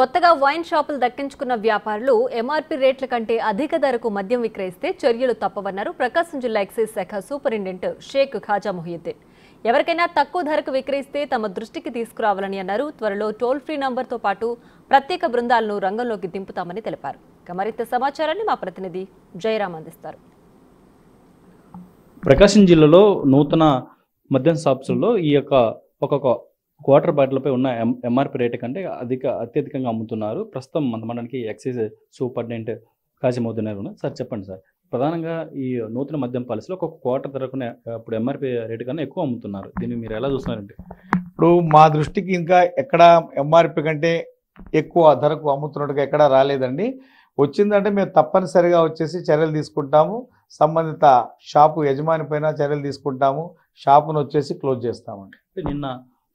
కొత్తగా వైన్ షాపులు దక్కించుకున్న వ్యాపారులు ఎంఆర్పీ రేట్ల కంటే అధిక ధరకు మద్యం విక్రయిస్తే చర్యలు తప్పవన్నారు ప్రకాశం జిల్లా ఎక్సైజ్ శాఖ సూపరింటెండెంట్ షేక్ ఖాజా మొహియుద్దీన్ ఎవరికైనా తక్కువ ధరకు విక్రయిస్తే తమ దృష్టికి తీసుకురావాలని అన్నారు త్వరలో టోల్ ఫ్రీ నంబర్తో పాటు ప్రత్యేక బృందాలను రంగంలోకి దింపుతామని తెలిపారు మరింత సమాచారాన్ని మా ప్రతినిధి జయరాం అందిస్తారు ప్రకాశం జిల్లాలో నూతన మద్యం షాప్స్లో ఈ యొక్క ఒక్కొక్క క్వార్టర్ బాటిల్పై ఉన్న ఎంఆర్పి రేటు కంటే అధిక అత్యధికంగా అమ్ముతున్నారు ప్రస్తుతం మన మండలానికి ఎక్సైజ్ సూపర్డెంట్ కాజమవుతున్నారు సార్ చెప్పండి సార్ ప్రధానంగా ఈ నూతన మద్యం పాలసీలో ఒక క్వార్టర్ ధరకునే ఇప్పుడు ఎంఆర్పి రేటు కన్నా ఎక్కువ అమ్ముతున్నారు దీన్ని మీరు ఎలా చూస్తున్నారంటే ఇప్పుడు మా దృష్టికి ఇంకా ఎక్కడ ఎంఆర్పి కంటే ఎక్కువ ధరకు అమ్ముతున్నట్టుగా ఎక్కడా రాలేదండి వచ్చిందంటే మేము తప్పనిసరిగా వచ్చేసి చర్యలు తీసుకుంటాము సంబంధిత షాపు యజమాని పైన చర్యలు తీసుకుంటాము షాపును వచ్చేసి క్లోజ్ చేస్తామండి నిన్న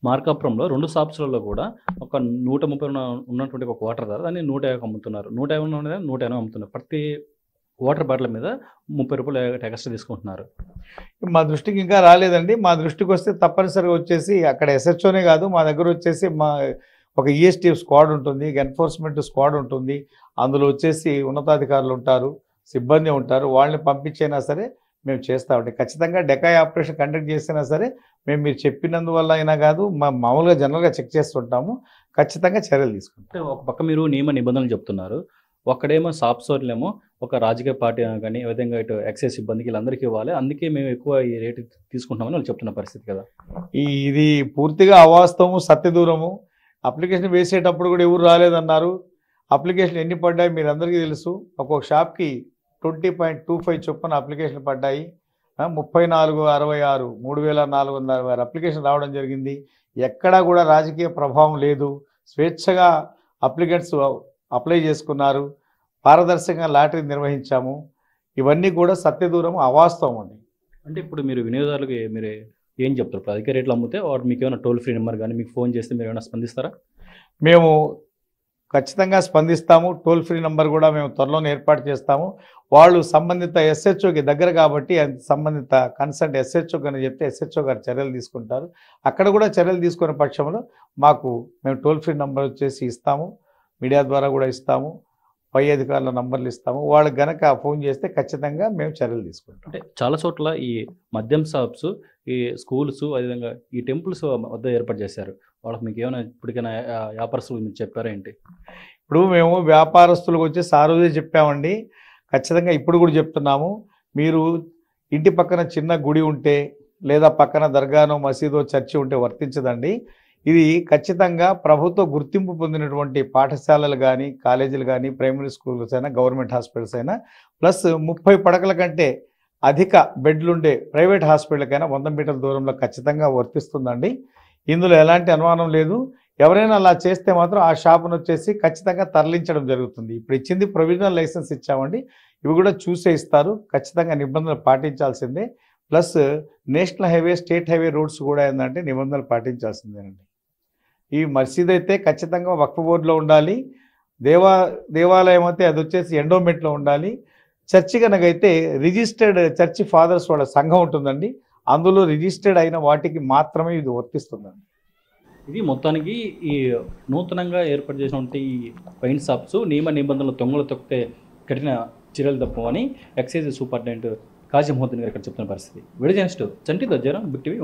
మార్కాపురంలో రెండు షాప్స్లలో కూడా ఒక నూట ముప్పై ఉన్నటువంటి ఒక వాటర్ ధర దాన్ని నూట యాభై అమ్ముతున్నారు నూట యాభై ఉన్నది నూట యాభై అమ్ముతున్నారు ప్రతి వాటర్ బాటిల్ మీద ముప్పై రూపాయలు ట్యాక్స్ తీసుకుంటున్నారు మా దృష్టికి ఇంకా రాలేదండి మా దృష్టికి వస్తే తప్పనిసరిగా వచ్చేసి అక్కడ ఎస్హెచ్ఓనే కాదు మా దగ్గర వచ్చేసి మా ఒక ఈఎస్టీ e స్క్వాడ్ ఉంటుంది ఎన్ఫోర్స్మెంట్ స్క్వాడ్ ఉంటుంది అందులో వచ్చేసి ఉన్నతాధికారులు ఉంటారు సిబ్బంది ఉంటారు వాళ్ళని పంపించైనా సరే మేము చేస్తా ఉంటాం ఖచ్చితంగా డెకాయ్ ఆపరేషన్ కండక్ట్ చేసినా సరే మేము మీరు చెప్పినందువల్ల అయినా కాదు మా మామూలుగా జనరల్గా చెక్ చేస్తుంటాము ఖచ్చితంగా చర్యలు తీసుకుంటాం ఒక పక్క మీరు నియమ నిబంధనలు చెప్తున్నారు ఒక్కడేమో సాప్సోర్లేమో ఒక రాజకీయ పార్టీ కానీ విధంగా ఇటు ఎక్సైజ్ సిబ్బందికి వీళ్ళందరికీ ఇవ్వాలి అందుకే మేము ఎక్కువ ఈ రేటు తీసుకుంటామని వాళ్ళు చెప్తున్న పరిస్థితి కదా ఇది పూర్తిగా అవాస్తవము సత్యదూరము అప్లికేషన్ వేసేటప్పుడు కూడా ఎవరు రాలేదన్నారు అప్లికేషన్ ఎన్ని పడ్డాయి అందరికీ తెలుసు ఒక్కొక్క షాప్కి ట్వంటీ పాయింట్ టూ ఫైవ్ చొప్పున అప్లికేషన్లు పడ్డాయి ముప్పై నాలుగు అరవై ఆరు మూడు వేల నాలుగు వందల అరవై ఆరు అప్లికేషన్ రావడం జరిగింది ఎక్కడా కూడా రాజకీయ ప్రభావం లేదు స్వేచ్ఛగా అప్లికెంట్స్ అప్లై చేసుకున్నారు పారదర్శకంగా లాటరీ నిర్వహించాము ఇవన్నీ కూడా సత్యదూరం అవాస్తవం అండి అంటే ఇప్పుడు మీరు వినియోగదారులకు మీరు ఏం చెప్తారు ఇప్పుడు అధిక రేట్లు అమ్మితే వారు మీకు ఏమైనా టోల్ ఫ్రీ నెంబర్ కానీ మీకు ఫోన్ చేస్తే మీరు ఏమైనా స్పందిస్తారా మేము ఖచ్చితంగా స్పందిస్తాము టోల్ ఫ్రీ నంబర్ కూడా మేము త్వరలోనే ఏర్పాటు చేస్తాము వాళ్ళు సంబంధిత ఎస్హెచ్ఓకి దగ్గర కాబట్టి సంబంధిత కన్సర్ట్ ఎస్హెచ్ఓ అని చెప్తే ఎస్హెచ్ఓ గారు చర్యలు తీసుకుంటారు అక్కడ కూడా చర్యలు తీసుకునే పక్షంలో మాకు మేము టోల్ ఫ్రీ నంబర్ వచ్చేసి ఇస్తాము మీడియా ద్వారా కూడా ఇస్తాము పై అధికారుల నంబర్లు ఇస్తాము వాళ్ళు గనక ఫోన్ చేస్తే ఖచ్చితంగా మేము చర్యలు తీసుకుంటాం అంటే చాలా చోట్ల ఈ మద్యం షాప్స్ ఈ స్కూల్స్ అదేవిధంగా ఈ టెంపుల్స్ వద్ద ఏర్పాటు చేశారు వాళ్ళకి మీకు ఏమైనా ఇప్పటికైనా వ్యాపారస్తులు మీరు చెప్పారా ఏంటి ఇప్పుడు మేము వ్యాపారస్తులకు వచ్చి సారోజే చెప్పామండి ఖచ్చితంగా ఇప్పుడు కూడా చెప్తున్నాము మీరు ఇంటి పక్కన చిన్న గుడి ఉంటే లేదా పక్కన దర్గానో మసీదో చర్చి ఉంటే వర్తించదండి ఇది ఖచ్చితంగా ప్రభుత్వ గుర్తింపు పొందినటువంటి పాఠశాలలు కానీ కాలేజీలు కానీ ప్రైమరీ స్కూల్స్ అయినా గవర్నమెంట్ హాస్పిటల్స్ అయినా ప్లస్ ముప్పై పడకల కంటే అధిక బెడ్లుండే ప్రైవేట్ హాస్పిటల్కైనా వంద మీటర్ల దూరంలో ఖచ్చితంగా వర్తిస్తుందండి ఇందులో ఎలాంటి అనుమానం లేదు ఎవరైనా అలా చేస్తే మాత్రం ఆ షాపును వచ్చేసి ఖచ్చితంగా తరలించడం జరుగుతుంది ఇప్పుడు ఇచ్చింది ప్రొవిజనల్ లైసెన్స్ ఇచ్చామండి ఇవి కూడా చూసే ఇస్తారు ఖచ్చితంగా నిబంధనలు పాటించాల్సిందే plus national highway state highway roads కూడా ఏంటంటే నిబంధనలు పాటించాల్సిందేనండి ఈ మసీద్ అయితే ఖచ్చితంగా వక్ఫ్ బోర్డులో ఉండాలి దేవా దేవాలయం అయితే అది వచ్చేసి ఎండోమెంట్లో ఉండాలి చర్చి కనుకైతే రిజిస్టర్డ్ చర్చి ఫాదర్స్ వాళ్ళ సంఘం ఉంటుందండి అందులో రిజిస్టర్డ్ అయిన వాటికి మాత్రమే ఇది వర్తిస్తుందండి ఇది మొత్తానికి ఈ నూతనంగా ఏర్పాటు చేసినటువంటి ఈ వైన్ షాప్స్ నియమ నిబంధనలు తొంగలు తొక్కితే కఠిన చర్యలు తప్పవని ఎక్సైజ్ సూపరింటెండెంట్ కాజీమోహన్ గారు ఇక్కడ చెప్తున్న పరిస్థితి విడజనస్ట్ చంటి జ్వరం బిక్టివి